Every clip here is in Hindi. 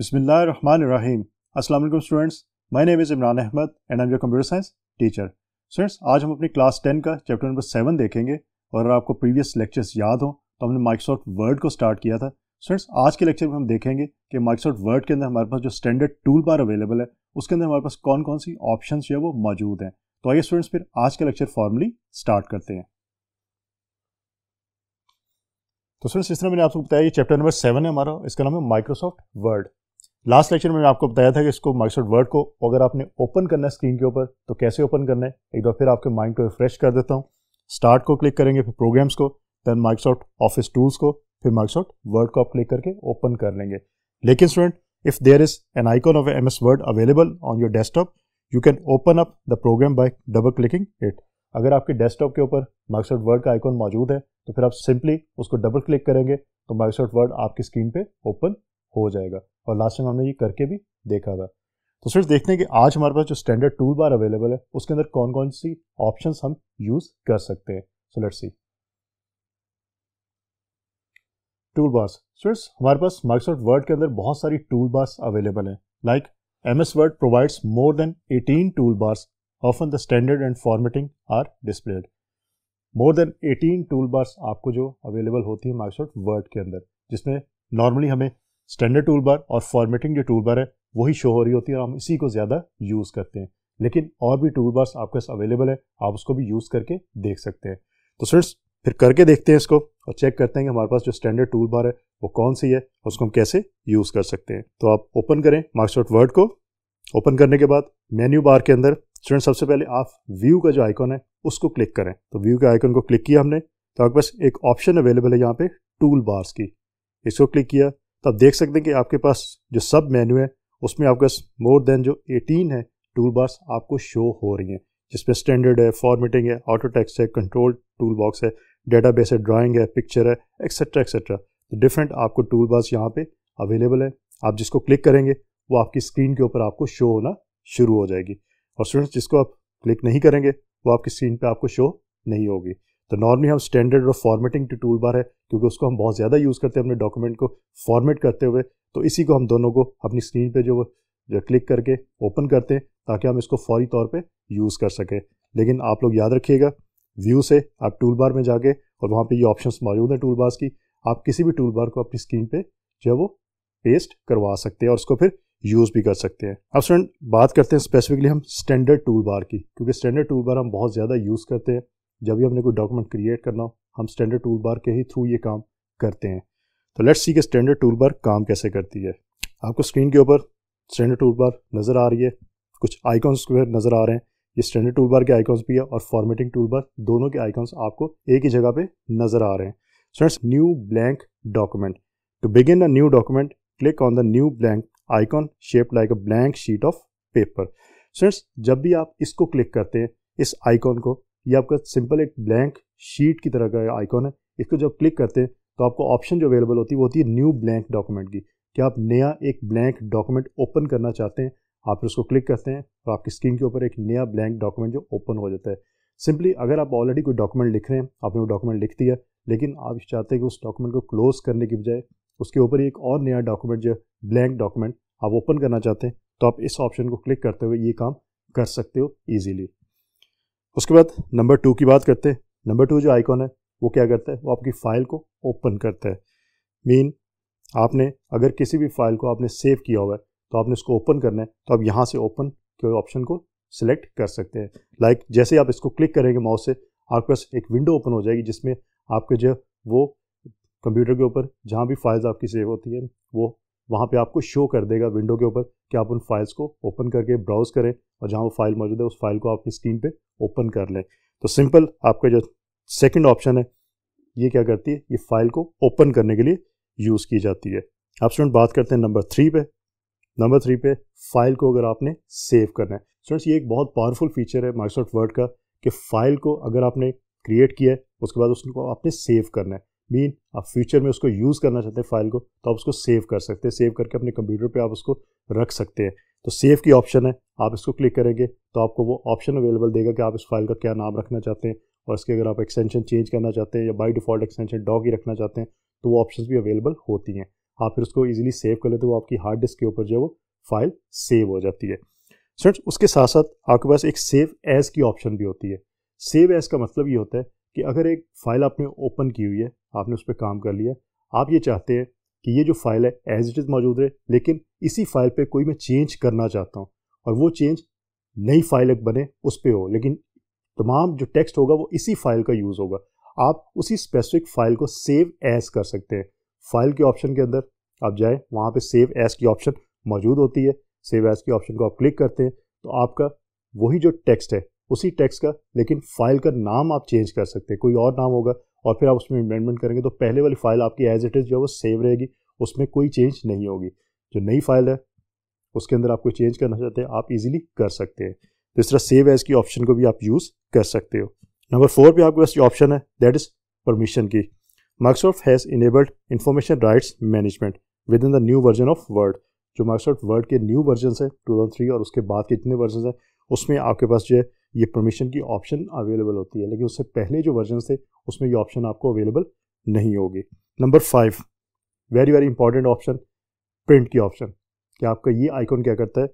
Bismillahirrahmanirrahim. Assalamu students students. My name is Imran Ahmed and I'm your computer science teacher students आज हम अपनी क्लास टेन का चैप्टर नंबर सेवन देखेंगे और अगर आपको प्रीवियस लेक्चर्स याद हो तो हमने माइक्रोसॉफ्ट वर्ड को स्टार्ट किया था स्टूडेंट्स आज के लेक्चर में हम देखेंगे कि माइक्रोसॉफ्ट वर्ड के अंदर हमारे पास जो स्टैंडर्ड टूल बार अवेलेबल है उसके अंदर हमारे पास कौन कौन सी ऑप्शन जो है वो मौजूद हैं तो आइए स्टूडेंट्स फिर आज का लेक्चर फॉर्मली स्टार्ट करते हैं तो स्टूडेंट्स इस तरह मैंने आपको बताया ये चैप्टर नंबर सेवन है हमारा इसका नाम है माइक्रोसॉफ्ट वर्ड लास्ट लेक्चर में आपको बताया था कि इसको माइक्रोसॉफ्ट वर्ड को अगर आपने ओपन करना है स्क्रीन के ऊपर तो कैसे ओपन करना है एक बार फिर आपके माइंड को रिफ्रेश कर देता हूँ स्टार्ट को क्लिक करेंगे फिर प्रोग्राम्स को दैन माइक्रोसॉफ्ट ऑफिस टूल्स को फिर माइक्रोसॉफ्ट वर्ड को आप क्लिक करके ओपन कर लेंगे लेकिन student if there is an icon of M S Word available on your desktop you can open up the program by double clicking it अगर आपके डेस्कटॉप के ऊपर माइक्रोसॉफ्ट वर्ड का आइकॉन मौजूद है तो फिर आप सिंपली उसको डबल क्लिक करेंगे तो माइक्रोसॉफ्ट वर्ड आपकी स्क्रीन पे ओपन हो जाएगा और लास्ट टाइम हमने ये करके भी देखा था तो फिर देखते हैं कि आज हमारे पास जो स्टैंडर्ड टूल बार अवेलेबल है उसके अंदर कौन कौन सी ऑप्शंस हम यूज़ कर सकते हैं so let's see tool bars students हमारे पास माइक्रोसॉफ्ट वर्ड के अंदर बहुत सारी टूल बार्स अवेलेबल हैं like M S Word provides more than eighteen tool bars often the standard and formatting are displayed more than eighteen tool bars आपको जो अवेलेबल होती है माइक्रोसॉफ्ट वर्ड के अंदर जिसमें नॉर्मली हमें स्टैंडर्ड टूल बार और फॉर्मेटिंग जो टूल बार है वही शो हो रही होती है और हम इसी को ज़्यादा यूज़ करते हैं लेकिन और भी टूल बार्स आपके पास अवेलेबल है आप उसको भी यूज़ करके देख सकते हैं तो स्टूडेंट्स फिर करके देखते हैं इसको और चेक करते हैं कि हमारे पास जो स्टैंडर्ड टूल बार है वो कौन सी है उसको हम कैसे यूज़ कर सकते हैं तो आप ओपन करें मार्क्सआउट वर्ड को ओपन करने के बाद मेन्यू बार के अंदर स्टूडेंट सबसे पहले आप व्यू का जो आइकॉन है उसको क्लिक करें तो व्यू के आइकॉन को क्लिक किया हमने तो आपके पास एक ऑप्शन अवेलेबल है यहाँ पे टूल बार्स की इसको क्लिक किया तो आप देख सकते हैं कि आपके पास जो सब मेन्यू है उसमें आपके पास मोर देन जो 18 है टूल बार्स आपको शो हो रही हैं जिसमें स्टैंडर्ड है फॉर्मेटिंग है ऑटो टेक्स्ट है कंट्रोल टूल बॉक्स है डेटा बेस है ड्राइंग है पिक्चर है एक्सेट्रा एक्सेट्रा तो डिफरेंट आपको टूल बार्स यहाँ पे अवेलेबल है आप जिसको क्लिक करेंगे वो आपकी स्क्रीन के ऊपर आपको शो होना शुरू हो जाएगी और स्टूडेंट्स जिसको आप क्लिक नहीं करेंगे वो आपकी स्क्रीन पर आपको शो नहीं होगी तो नॉर्मली हम स्टैंडर्ड और फॉर्मेटिंग टू टूल बार है क्योंकि उसको हम बहुत ज़्यादा यूज़ करते हैं अपने डॉक्यूमेंट को फॉर्मेट करते हुए तो इसी को हम दोनों को अपनी स्क्रीन पर जो, जो क्लिक करके ओपन करते हैं ताकि हम इसको फौरी तौर पर यूज़ कर सकें लेकिन आप लोग याद रखिएगा व्यू से आप टूल बार में जाके और वहाँ पर ये ऑप्शन मौजूद हैं टूल बार्स की आप किसी भी टूल बार को अपनी स्क्रीन पर जो है वो पेस्ट करवा सकते हैं और उसको फिर यूज़ भी कर सकते हैं अब स्टूडेंट बात करते हैं स्पेसिफिकली हम स्टैंडर्ड टूल बार की क्योंकि स्टैंडर्ड टूल बार हम बहुत ज़्यादा यूज़ करते हैं जब भी हमने कोई डॉक्यूमेंट क्रिएट करना हो हम स्टैंडर्ड टूल बार के ही थ्रू ये काम करते हैं तो लेट्स सी कि स्टैंडर्ड टूल बार काम कैसे करती है आपको स्क्रीन के ऊपर स्टैंडर्ड टूल बार नज़र आ रही है कुछ आइकॉन्स नज़र आ रहे हैं ये स्टैंडर्ड टूल बार के आइकॉन्स भी है और फॉर्मेटिंग टूल बार दोनों के आइकॉन्स आपको एक ही जगह पे नज़र आ रहे हैं friends new blank document to begin a new document click on the new blank icon shape like a blank sheet of paper friends जब भी आप इसको क्लिक करते हैं इस आइकॉन को ये आपका सिंपल एक ब्लैंक शीट की तरह का आइकॉन है इसको जब क्लिक करते हैं तो आपको ऑप्शन जो अवेलेबल होती है वो होती है न्यू ब्लैंक डॉक्यूमेंट की कि आप नया एक ब्लैंक डॉक्यूमेंट ओपन करना चाहते हैं आप उसको क्लिक करते हैं तो आपकी स्क्रीन के ऊपर एक नया ब्लैंक डॉक्यूमेंट जो ओपन हो जाता है सिंपली अगर आप ऑलरेडी कोई डॉक्यूमेंट लिख रहे हैं आपने वो डॉक्यूमेंट लिख दिया लेकिन आप चाहते हैं कि उस डॉक्यूमेंट को क्लोज करने की बजाय उसके ऊपर एक और नया डॉक्यूमेंट जो ब्लैंक डॉक्यूमेंट आप ओपन करना चाहते हैं तो आप इस ऑप्शन को क्लिक करते हुए ये काम कर सकते हो ईज़ीली उसके बाद नंबर टू की बात करते हैं नंबर टू जो आइकॉन है वो क्या करता है वो आपकी फ़ाइल को ओपन करता है मीन आपने अगर किसी भी फाइल को आपने सेव किया हुआ है तो आपने इसको ओपन करना है तो आप यहाँ से ओपन के ऑप्शन को सिलेक्ट कर सकते हैं लाइक like, जैसे आप इसको क्लिक करेंगे माउस से आपके पास एक विंडो ओपन हो जाएगी जिसमें आपके जो वो कंप्यूटर के ऊपर जहाँ भी फाइल्स आपकी सेव होती है वो वहाँ पे आपको शो कर देगा विंडो के ऊपर कि आप उन फाइल्स को ओपन करके ब्राउज़ करें और जहाँ वो फाइल मौजूद है उस फाइल को आप स्क्रीन पे ओपन कर लें तो सिंपल आपका जो सेकंड ऑप्शन है ये क्या करती है ये फाइल को ओपन करने के लिए यूज़ की जाती है आप स्टूडेंट बात करते हैं नंबर थ्री पे नंबर थ्री पे फाइल को अगर आपने सेव करना है स्टूडेंट्स ये एक बहुत पावरफुल फीचर है माइक्रोसॉफ्ट वर्ड का कि फाइल को अगर आपने क्रिएट किया है उसके बाद उसको आपने सेव करना है मीन आप फ्यूचर में उसको यूज़ करना चाहते हैं फाइल को तो आप उसको सेव कर सकते हैं सेव करके अपने कंप्यूटर पे आप उसको रख सकते हैं तो सेव की ऑप्शन है आप इसको क्लिक करेंगे तो आपको वो ऑप्शन अवेलेबल देगा कि आप इस फाइल का क्या नाम रखना चाहते हैं और इसके अगर आप एक्सटेंशन चेंज करना चाहते हैं या बाई डिफ़ॉल्ट एक्सटेंशन डॉग ही रखना चाहते हैं तो वो ऑप्शन भी अवेलेबल होती हैं आप फिर उसको ईजिली सेव कर लेते हो आपकी हार्ड डिस्क के ऊपर जो है वो फाइल सेव हो जाती है सर उसके साथ साथ आपके पास एक सेव एज़ की ऑप्शन भी होती है सेव एज़ का मतलब ये होता है कि अगर एक फ़ाइल आपने ओपन की हुई है आपने उस पर काम कर लिया आप ये चाहते हैं कि ये जो फाइल है एज इट इज़ मौजूद है लेकिन इसी फाइल पे कोई मैं चेंज करना चाहता हूँ और वो चेंज नई फाइल एक बने उस पर हो लेकिन तमाम जो टेक्स्ट होगा वो इसी फाइल का यूज़ होगा आप उसी स्पेसिफिक फाइल को सेव एज कर सकते हैं फाइल के ऑप्शन के अंदर आप जाएँ वहाँ पर सेव एज की ऑप्शन मौजूद होती है सेव एज के ऑप्शन को आप क्लिक करते हैं तो आपका वही जो टेक्स्ट है उसी टेक्स्ट का लेकिन फाइल का नाम आप चेंज कर सकते हैं कोई और नाम होगा और फिर आप उसमें अमेंडमेंट करेंगे तो पहले वाली फाइल आपकी एज इट इज़ जो है वो सेव रहेगी उसमें कोई चेंज नहीं होगी जो नई फाइल है उसके अंदर आप कोई चेंज करना चाहते हैं आप इजीली कर सकते हैं तो इस तरह सेव एज की ऑप्शन को भी आप यूज़ कर सकते हो नंबर फोर पे आपके पास ये ऑप्शन है दैट इज़ परमिशन की Microsoft has enabled information rights management within the new version of Word जो माइक्रोसॉफ्ट वर्ड के न्यू वर्जन है टू और उसके बाद के जितने वर्जन हैं उसमें आपके पास जो है ये परमिशन की ऑप्शन अवेलेबल होती है लेकिन उससे पहले जो वर्जन थे उसमें ये ऑप्शन आपको अवेलेबल नहीं होगी number five very very important option print की ऑप्शन कि आपका ये आइकॉन क्या करता है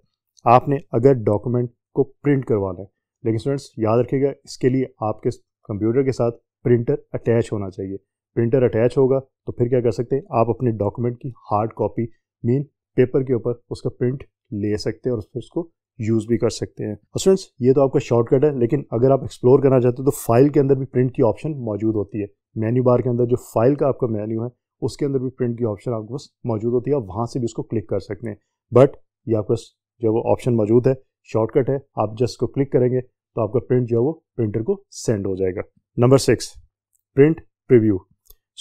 आपने अगर डॉक्यूमेंट को प्रिंट करवाना है लेकिन स्टूडेंट्स याद रखिएगा इसके लिए आपके कंप्यूटर के साथ प्रिंटर अटैच होना चाहिए प्रिंटर अटैच होगा तो फिर क्या कर सकते हैं आप अपने डॉक्यूमेंट की हार्ड कॉपी मीन पेपर के ऊपर उसका प्रिंट ले सकते हैं और फिर उसको यूज़ भी कर सकते हैं और फ्रेंड्स ये तो आपका शॉर्टकट है लेकिन अगर आप एक्सप्लोर करना चाहते हो तो फाइल के अंदर भी प्रिंट की ऑप्शन मौजूद होती है मेन्यू बार के अंदर जो फाइल का आपका मेन्यू है उसके अंदर भी प्रिंट की ऑप्शन आपके पास मौजूद होती है आप वहाँ से भी इसको क्लिक कर सकते हैं बट ये आपके पास जो वो ऑप्शन मौजूद है शॉर्टकट है आप जस्ट को क्लिक करेंगे तो आपका प्रिंट जो है वो प्रिंटर को सेंड हो जाएगा number six print preview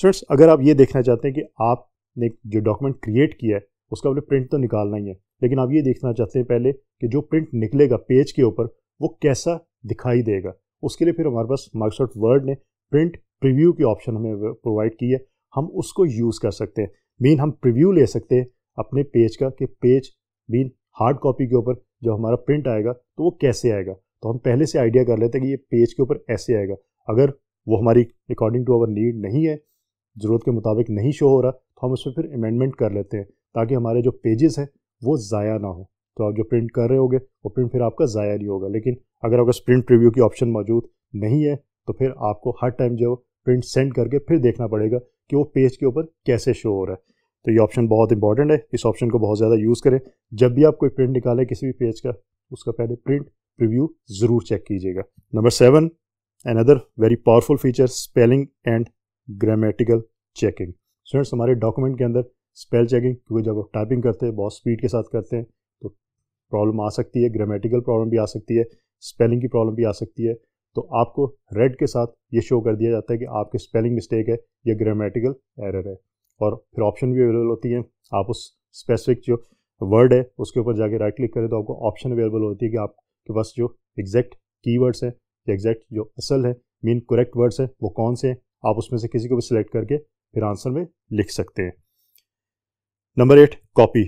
friends अगर आप ये देखना चाहते हैं कि आपने जो डॉक्यूमेंट क्रिएट किया है उसका आपने प्रिंट तो निकालना ही है लेकिन आप ये देखना चाहते हैं पहले कि जो प्रिंट निकलेगा पेज के ऊपर वो कैसा दिखाई देगा उसके लिए फिर हमारे पास माइक्रोसॉफ्ट वर्ड ने प्रिंट प्रीव्यू की ऑप्शन हमें प्रोवाइड की है हम उसको यूज़ कर सकते हैं मीन हम प्रीव्यू ले सकते हैं अपने पेज का कि पेज मीन हार्ड कॉपी के ऊपर जब हमारा प्रिंट आएगा तो वो कैसे आएगा तो हम पहले से आइडिया कर लेते हैं कि ये पेज के ऊपर ऐसे आएगा अगर वो हमारी अकॉर्डिंग टू आवर नीड नहीं है ज़रूरत के मुताबिक नहीं शो हो रहा तो हम उसमें फिर अमेंडमेंट कर लेते हैं ताकि हमारे जो पेजेस हैं वो ज़ाया ना हो तो आप जो प्रिंट कर रहे होगे वो प्रिंट फिर आपका ज़ाया नहीं होगा लेकिन अगर आपका प्रिंट प्रिव्यू की ऑप्शन मौजूद नहीं है तो फिर आपको हर टाइम जो प्रिंट सेंड करके फिर देखना पड़ेगा कि वो पेज के ऊपर कैसे शो हो रहा है तो ये ऑप्शन बहुत इंपॉर्टेंट है इस ऑप्शन को बहुत ज़्यादा यूज़ करें जब भी आप कोई प्रिंट निकालें किसी भी पेज का उसका पहले प्रिंट रिव्यू ज़रूर चेक कीजिएगा number seven another very powerful feature spelling and grammatical checking students हमारे डॉक्यूमेंट के अंदर स्पेल चेकिंग क्योंकि जब आप टाइपिंग करते हैं बहुत स्पीड के साथ करते हैं तो प्रॉब्लम आ सकती है ग्रामेटिकल प्रॉब्लम भी आ सकती है स्पेलिंग की प्रॉब्लम भी आ सकती है तो आपको रेड के साथ ये शो कर दिया जाता है कि आपके स्पेलिंग मिस्टेक है या ग्रामेटिकल एरर है और फिर ऑप्शन भी अवेलेबल होती है आप उस स्पेसिफिक जो वर्ड है उसके ऊपर जाके राइट क्लिक करें तो आपको ऑप्शन अवेलेबल होती है कि आपके पास जो एग्जैक्ट की वर्ड्स हैं या एग्जैक्ट जो असल है मीन करेक्ट वर्ड्स हैं वो कौन से हैं आप उसमें से किसी को भी सिलेक्ट करके फिर आंसर में लिख सकते हैं नंबर एट कॉपी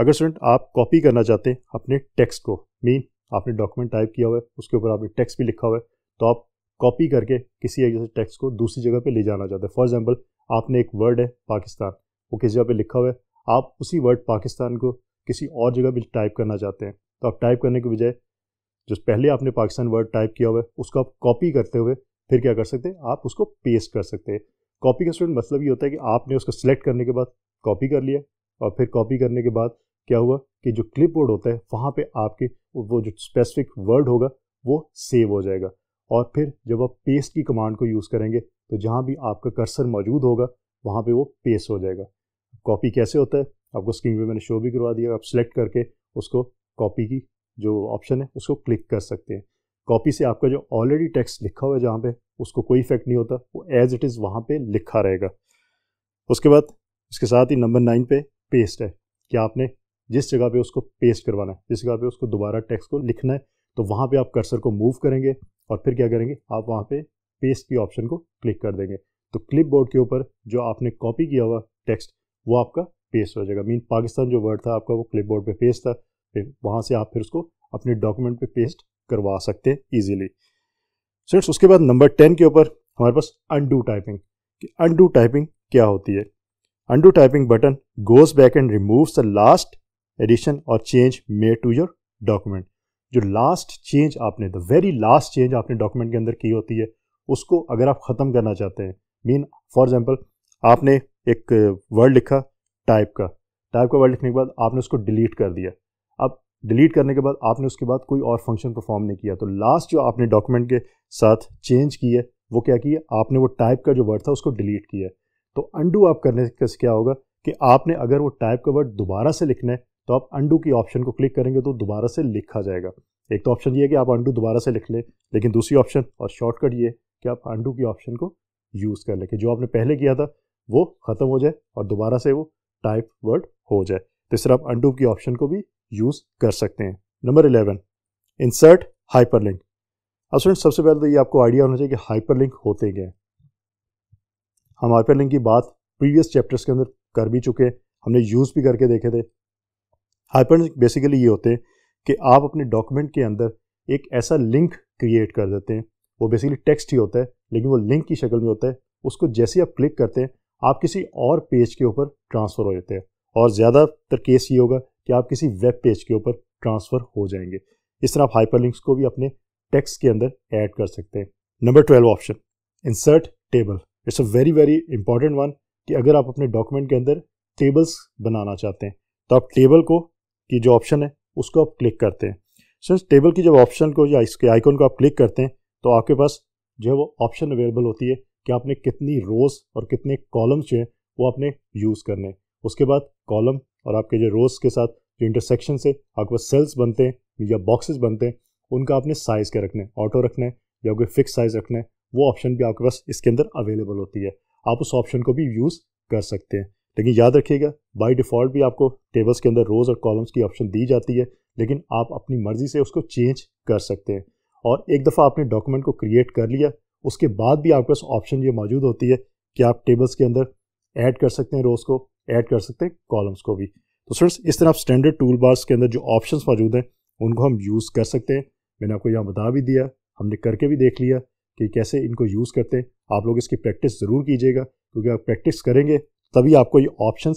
अगर स्टूडेंट आप कॉपी करना चाहते हैं अपने टेक्स्ट को मीन आपने डॉक्यूमेंट टाइप किया हुआ है उसके ऊपर आपने टेक्स्ट भी लिखा हुआ है तो आप कॉपी करके किसी एक जैसे टेक्स्ट को दूसरी जगह पे ले जाना चाहते हैं फॉर एग्जांपल आपने एक वर्ड है पाकिस्तान वो किसी जगह पे लिखा हुआ है आप उसी वर्ड पाकिस्तान को किसी और जगह पर टाइप करना चाहते हैं तो आप टाइप करने के बजाय जो पहले आपने पाकिस्तान वर्ड टाइप किया हुआ है उसको आप कॉपी करते हुए फिर क्या कर सकते हैं आप उसको पेस्ट कर सकते हैं कॉपी का स्टूडेंट मतलब ये होता है कि आपने उसको सिलेक्ट करने के बाद कॉपी कर लिया और फिर कॉपी करने के बाद क्या हुआ कि जो क्लिप बोर्ड होता है वहाँ पे आपके वो जो स्पेसिफिक वर्ड होगा वो सेव हो जाएगा और फिर जब आप पेस्ट की कमांड को यूज़ करेंगे तो जहाँ भी आपका कर्सर मौजूद होगा वहाँ पे वो पेस्ट हो जाएगा कॉपी कैसे होता है आपको स्क्रीन पे मैंने शो भी करवा दिया आप सेलेक्ट करके उसको कॉपी की जो ऑप्शन है उसको क्लिक कर सकते हैं कॉपी से आपका जो ऑलरेडी टेक्स्ट लिखा हुआ है जहाँ पे उसको कोई इफेक्ट नहीं होता वो एज इट इज़ वहाँ पे लिखा रहेगा उसके बाद उसके साथ ही नंबर नाइन पे पेस्ट है कि आपने जिस जगह पे उसको पेस्ट करवाना है जिस जगह पे उसको दोबारा टेक्स्ट को लिखना है तो वहाँ पे आप कर्सर को मूव करेंगे और फिर क्या करेंगे आप वहाँ पे पेस्ट की ऑप्शन को क्लिक कर देंगे तो क्लिप बोर्ड के ऊपर जो आपने कॉपी किया हुआ टेक्स्ट वो आपका पेस्ट हो जाएगा मीन पाकिस्तान जो वर्ड था आपका वो क्लिप बोर्ड पर पेस्ट था फिर वहाँ से आप फिर उसको अपने डॉक्यूमेंट पर पेस्ट करवा सकते हैं ईजिली फ्रेंड्स उसके बाद नंबर टेन के ऊपर हमारे पास अनडू टाइपिंग कि अनडू टाइपिंग क्या होती है undo typing button goes back and removes the last addition or change made to your document जो last change आपने the very last change आपने document के अंदर की होती है उसको अगर आप ख़त्म करना चाहते हैं मीन फॉर एग्जाम्पल आपने एक वर्ड लिखा टाइप का टाइप का वर्ड लिखने के बाद आपने उसको डिलीट कर दिया अब डिलीट करने के बाद आपने उसके बाद कोई और फंक्शन परफॉर्म नहीं किया तो लास्ट जो आपने डॉक्यूमेंट के साथ चेंज की है वो क्या किया आपने वो टाइप का जो वर्ड था उसको डिलीट किया है तो अंडू आप करने से क्या होगा कि आपने अगर वो टाइप का वर्ड दोबारा से लिखना है तो आप अंडू की ऑप्शन को क्लिक करेंगे तो दोबारा से लिखा जाएगा एक तो ऑप्शन ये है कि आप अंडू दोबारा से लिख लें लेकिन दूसरी ऑप्शन और शॉर्टकट ये कि आप अंडू की ऑप्शन को यूज़ कर लें कि जो आपने पहले किया था वो ख़त्म हो जाए और दोबारा से वो टाइप वर्ड हो जाए तो इस तरह आप अंडू की ऑप्शन को भी यूज़ कर सकते हैं नंबर इलेवन इंसर्ट हाइपर अब सबसे पहले तो ये आपको आइडिया होना चाहिए कि लिंक होते क्या हैं हम आर लिंक की बात प्रीवियस चैप्टर्स के अंदर कर भी चुके हैं हमने यूज़ भी करके देखे थे हाइपरलिंक बेसिकली ये होते हैं कि आप अपने डॉक्यूमेंट के अंदर एक ऐसा लिंक क्रिएट कर देते हैं वो बेसिकली टेक्स्ट ही होता है लेकिन वो लिंक की शक्ल में होता है उसको जैसे आप क्लिक करते हैं आप किसी और पेज के ऊपर ट्रांसफ़र हो जाते हैं और ज़्यादातर केस ये होगा कि आप किसी वेब पेज के ऊपर ट्रांसफ़र हो जाएंगे इस तरह आप हाइपरलिंक्स को भी अपने टेक्स्ट के अंदर ऐड कर सकते हैं number twelve option insert table it's a very very important one कि अगर आप अपने डॉक्यूमेंट के अंदर टेबल्स बनाना चाहते हैं तो आप टेबल को की जो ऑप्शन है उसको आप क्लिक करते हैं सर so, टेबल की जब ऑप्शन को या इसके आइकॉन को आप क्लिक करते हैं तो आपके पास जो है वो ऑप्शन अवेलेबल होती है कि आपने कितनी रोज़ और कितने कॉलम्स जो हैं वो आपने यूज़ करने उसके बाद कॉलम और आपके जो रोज़ के साथ जो इंटरसेक्शन से आपके पास सेल्स बनते हैं या बॉक्सेस बनते हैं उनका आपने साइज़ के रखना है ऑटो रखना है या कोई फिक्स साइज़ रखना है वो ऑप्शन भी आपके पास इसके अंदर अवेलेबल होती है आप उस ऑप्शन को भी यूज़ कर सकते हैं लेकिन याद रखिएगा बाय डिफ़ॉल्ट भी आपको टेबल्स के अंदर रोज़ और कॉलम्स की ऑप्शन दी जाती है लेकिन आप अपनी मर्ज़ी से उसको चेंज कर सकते हैं और एक दफ़ा आपने डॉक्यूमेंट को क्रिएट कर लिया उसके बाद भी आपके पास ऑप्शन ये मौजूद होती है कि आप टेबल्स के अंदर ऐड कर सकते हैं रोज़ को ऐड कर सकते हैं कॉलम्स को भी तो सर इस तरह आप स्टैंडर्ड टूल बार्स के अंदर जो ऑप्शंस मौजूद हैं उनको हम यूज़ कर सकते हैं मैंने आपको यहाँ बता भी दिया हमने करके भी देख लिया कि कैसे इनको यूज़ करते हैं आप लोग इसकी प्रैक्टिस ज़रूर कीजिएगा क्योंकि आप प्रैक्टिस करेंगे तभी आपको ये ऑप्शन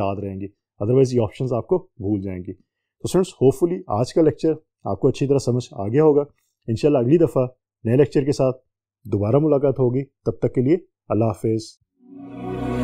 याद रहेंगे अदरवाइज़ ये ऑप्शन आपको भूल जाएंगे तो फ्रेंड्स होपफुली आज का लेक्चर आपको अच्छी तरह समझ आ गया होगा इन अगली दफ़ा नए लेक्चर के साथ दोबारा मुलाकात होगी तब तक के लिए अल्लाह हाफिज़